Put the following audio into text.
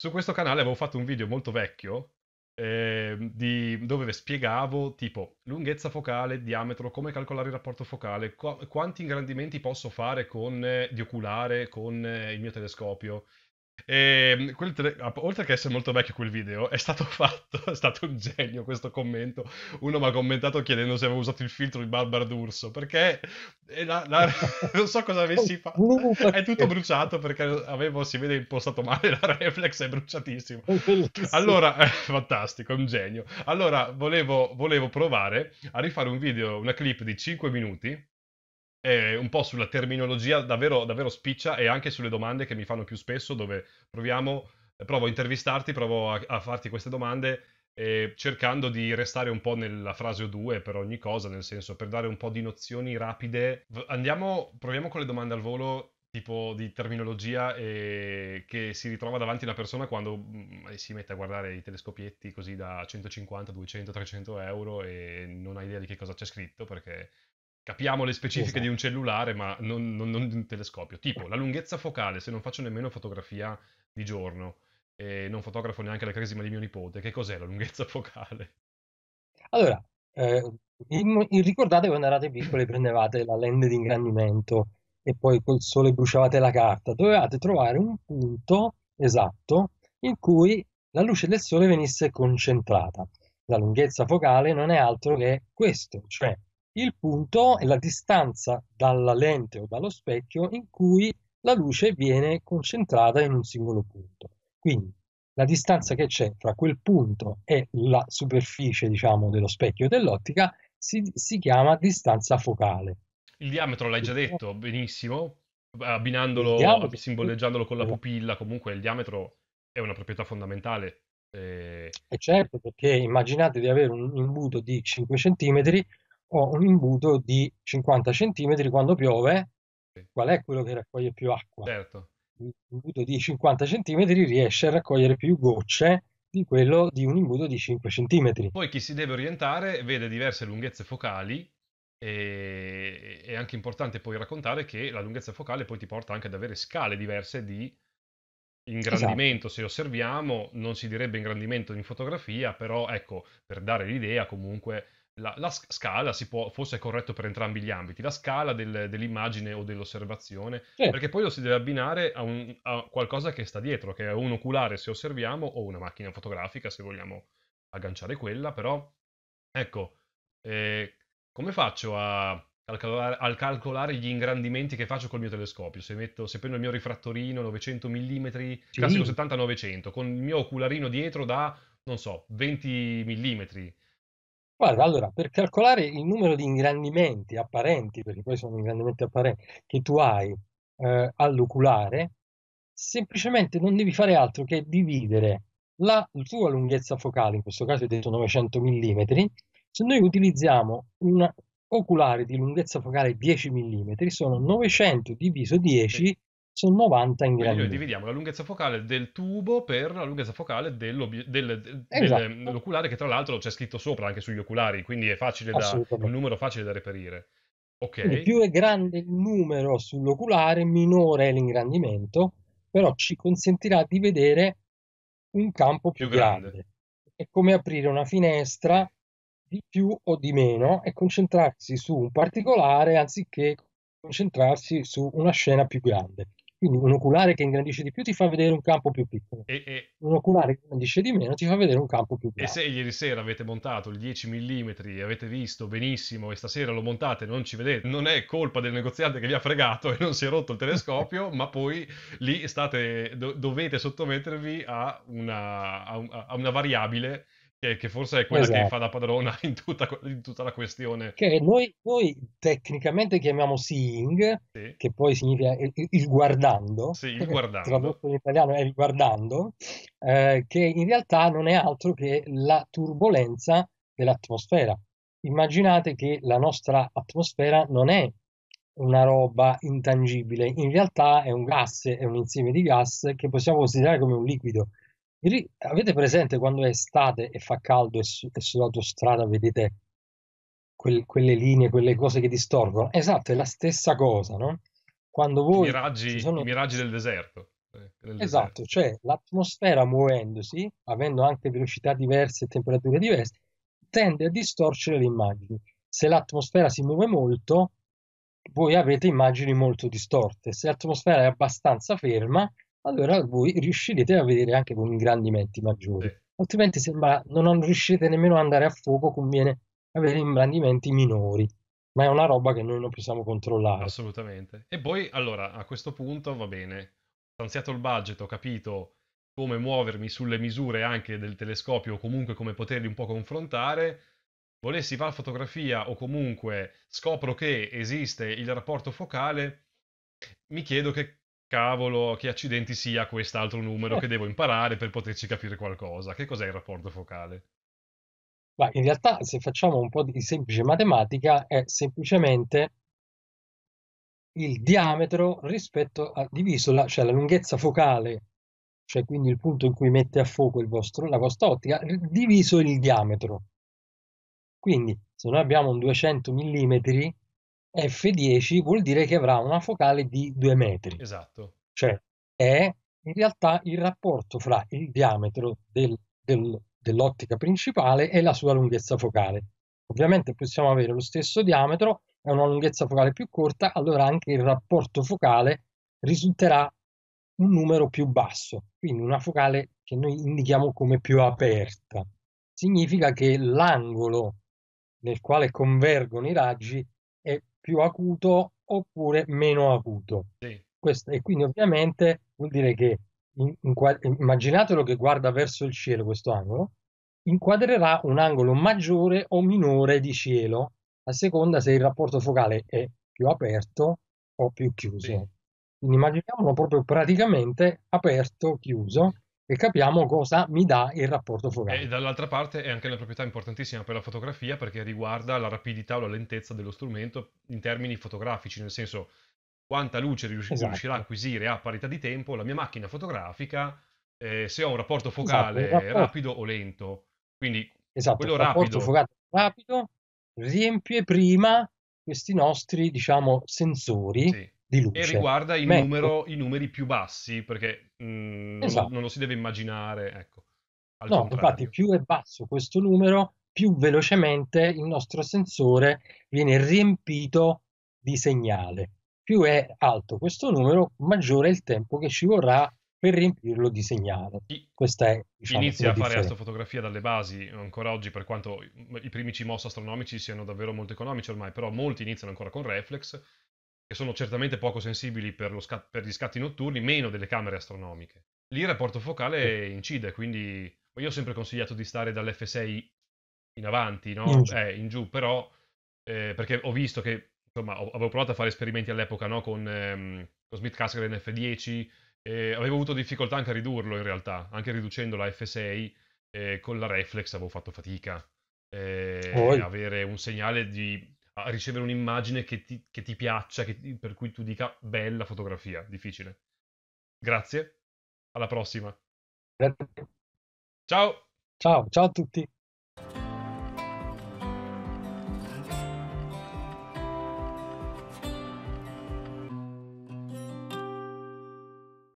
su questo canale avevo fatto un video molto vecchio eh, di, dove spiegavo tipo lunghezza focale, diametro, come calcolare il rapporto focale, qu- quanti ingrandimenti posso fare con, eh, di oculare con eh, il mio telescopio, Ehm, e tele... oltre che essere molto vecchio quel video, è stato fatto, è stato un genio questo commento. Uno mi ha commentato chiedendo se avevo usato il filtro di Barbara D'Urso, perché la, la... non so cosa avessi fatto. È tutto bruciato perché avevo, si vede impostato male, la reflex è bruciatissimo. Allora, è fantastico, è un genio. Allora, volevo, volevo provare a rifare un video, una clip di 5 minuti eh, un po' sulla terminologia davvero, davvero spiccia e anche sulle domande che mi fanno più spesso, dove proviamo, eh, provo a intervistarti, provo a, a farti queste domande eh, cercando di restare un po' nella frase o due per ogni cosa, nel senso per dare un po' di nozioni rapide. Andiamo, proviamo con le domande al volo tipo di terminologia eh, che si ritrova davanti una persona quando mh, mm, si mette a guardare i telescopietti così da 150, 200, 300 euro e non ha idea di che cosa c'è scritto perché Capiamo le specifiche esatto. di un cellulare, ma non, non, non, di un telescopio. Tipo la lunghezza focale, se non faccio nemmeno fotografia di giorno e non fotografo neanche la cresima di mio nipote, che cos'è la lunghezza focale? Allora, eh, in, in, ricordate quando eravate piccoli prendevate la lente di ingrandimento e poi col sole bruciavate la carta, dovevate trovare un punto esatto in cui la luce del sole venisse concentrata. La lunghezza focale non è altro che questo, cioè il punto è la distanza dalla lente o dallo specchio in cui la luce viene concentrata in un singolo punto. Quindi la distanza che c'è tra quel punto e la superficie, diciamo, dello specchio e dell'ottica si, si chiama distanza focale. Il diametro l'hai già detto benissimo, abbinandolo, diametro... simboleggiandolo con la eh. pupilla, comunque il diametro è una proprietà fondamentale. E... Eh. e certo, perché immaginate di avere un imbuto di 5 cm, ho un imbuto di 50 cm quando piove, qual è quello che raccoglie più acqua? Certo. Un imbuto di 50 cm riesce a raccogliere più gocce di quello di un imbuto di 5 cm. Poi chi si deve orientare vede diverse lunghezze focali e è anche importante poi raccontare che la lunghezza focale poi ti porta anche ad avere scale diverse di ingrandimento. Esatto. Se osserviamo, non si direbbe ingrandimento in fotografia, però ecco, per dare l'idea comunque la, la scala può, forse è corretto per entrambi gli ambiti, la scala del, dell'immagine o dell'osservazione, eh. perché poi lo si deve abbinare a, un, a, qualcosa che sta dietro, che è un oculare se osserviamo o una macchina fotografica se vogliamo agganciare quella, però ecco, eh, come faccio a calcolare, a calcolare, gli ingrandimenti che faccio col mio telescopio? Se, metto, se prendo il mio rifrattorino 900 mm, sì. classico 70-900, con il mio ocularino dietro da, non so, 20 mm Guarda, allora, per calcolare il numero di ingrandimenti apparenti, perché poi sono ingrandimenti apparenti, che tu hai eh, all'oculare, semplicemente non devi fare altro che dividere la tua lunghezza focale, in questo caso è detto 900 mm, se noi utilizziamo un oculare di lunghezza focale 10 mm, sono 900 diviso 10 sono 90 in Quindi Noi dividiamo la lunghezza focale del tubo per la lunghezza focale del, del, esatto. che tra l'altro c'è scritto sopra anche sugli oculari, quindi è facile da, un numero facile da reperire. Okay. più è grande il numero sull'oculare, minore è l'ingrandimento, però ci consentirà di vedere un campo più, più grande. grande. È come aprire una finestra di più o di meno e concentrarsi su un particolare anziché concentrarsi su una scena più grande. Quindi un oculare che ingrandisce di più ti fa vedere un campo più piccolo, e, e... un oculare che ingrandisce di meno ti fa vedere un campo più piccolo. E se ieri sera avete montato il 10 mm e avete visto benissimo e stasera lo montate e non ci vedete, non è colpa del negoziante che vi ha fregato e non si è rotto il telescopio, ma poi lì state, do, dovete sottomettervi a una, a, a una variabile che, che, forse è quella esatto. che fa esatto. da padrona in tutta, in tutta la questione. Che noi, noi tecnicamente chiamiamo seeing, sì. che poi significa il, il guardando, sì, il guardando. tradotto in italiano è il guardando, eh, che in realtà non è altro che la turbolenza dell'atmosfera. Immaginate che la nostra atmosfera non è una roba intangibile, in realtà è un gas, è un insieme di gas che possiamo considerare come un liquido Avete presente quando è estate e fa caldo e, su- e sull'autostrada vedete quel- quelle linee, quelle cose che distorcono? Esatto, è la stessa cosa, no? Quando voi... I miraggi, sono... miraggi del deserto. Eh, del esatto, deserto. cioè l'atmosfera muovendosi, avendo anche velocità diverse e temperature diverse, tende a distorcere le immagini. Se l'atmosfera si muove molto, voi avete immagini molto distorte. Se l'atmosfera è abbastanza ferma, allora voi riuscirete a vedere anche con ingrandimenti maggiori. Altrimenti sembra non riuscite nemmeno ad andare a fuoco, conviene avere ingrandimenti minori. Ma è una roba che noi non possiamo controllare. Assolutamente. E poi, allora, a questo punto va bene. Ho Stanziato il budget, ho capito come muovermi sulle misure anche del telescopio o comunque come poterli un po' confrontare. Volessi fare fotografia o comunque scopro che esiste il rapporto focale, mi chiedo che cavolo, che accidenti sia quest'altro numero eh. che devo imparare per poterci capire qualcosa. Che cos'è il rapporto focale? Ma in realtà, se facciamo un po' di semplice matematica, è semplicemente il diametro rispetto a diviso, la, cioè la lunghezza focale, cioè quindi il punto in cui mette a fuoco vostro, la vostra ottica, diviso il diametro. Quindi, se noi abbiamo un 200 mm, f10 vuol dire che avrà una focale di 2 metri. Esatto. Cioè è in realtà il rapporto fra il diametro del, del, dell'ottica principale e la sua lunghezza focale. Ovviamente possiamo avere lo stesso diametro e una lunghezza focale più corta, allora anche il rapporto focale risulterà un numero più basso, quindi una focale che noi indichiamo come più aperta. Significa che l'angolo nel quale convergono i raggi più acuto oppure meno acuto. Sì. Questo, e quindi ovviamente vuol dire che in, in, immaginatelo che guarda verso il cielo questo angolo, inquadrerà un angolo maggiore o minore di cielo, a seconda se il rapporto focale è più aperto o più chiuso. Sì. Quindi immaginiamolo proprio praticamente aperto, o chiuso, e capiamo cosa mi dà il rapporto focale. E dall'altra parte è anche una proprietà importantissima per la fotografia perché riguarda la rapidità o la lentezza dello strumento in termini fotografici, nel senso quanta luce riusci- esatto. riuscirà a acquisire a parità di tempo la mia macchina fotografica eh, se ho un rapporto esatto, focale esatto, rapporto... rapido o lento. Quindi esatto, quello rapido... rapido riempie prima questi nostri diciamo sensori. Sì di luce. E riguarda numero, i numeri più bassi, perché mh, mm, esatto. non, non, lo si deve immaginare. Ecco, no, contrario. infatti più è basso questo numero, più velocemente il nostro sensore viene riempito di segnale. Più è alto questo numero, maggiore è il tempo che ci vorrà per riempirlo di segnale. Questa è diciamo, inizia a fare differenza. astrofotografia dalle basi ancora oggi, per quanto i primi CMOS astronomici siano davvero molto economici ormai, però molti iniziano ancora con reflex che sono certamente poco sensibili per, scat- per, gli scatti notturni, meno delle camere astronomiche. Lì il rapporto focale incide, quindi io ho sempre consigliato di stare dall'F6 in avanti, no? in, giù. Eh, in giù, però eh, perché ho visto che, insomma, ho, avevo provato a fare esperimenti all'epoca no? con, ehm, con Smith Cassegrain F10, eh, avevo avuto difficoltà anche a ridurlo in realtà, anche riducendo la F6 eh, con la reflex avevo fatto fatica. Eh, avere un segnale di a ricevere un'immagine che ti, che ti piaccia, che ti, per cui tu dica bella fotografia, difficile. Grazie, alla prossima. Ciao. Ciao, ciao a tutti.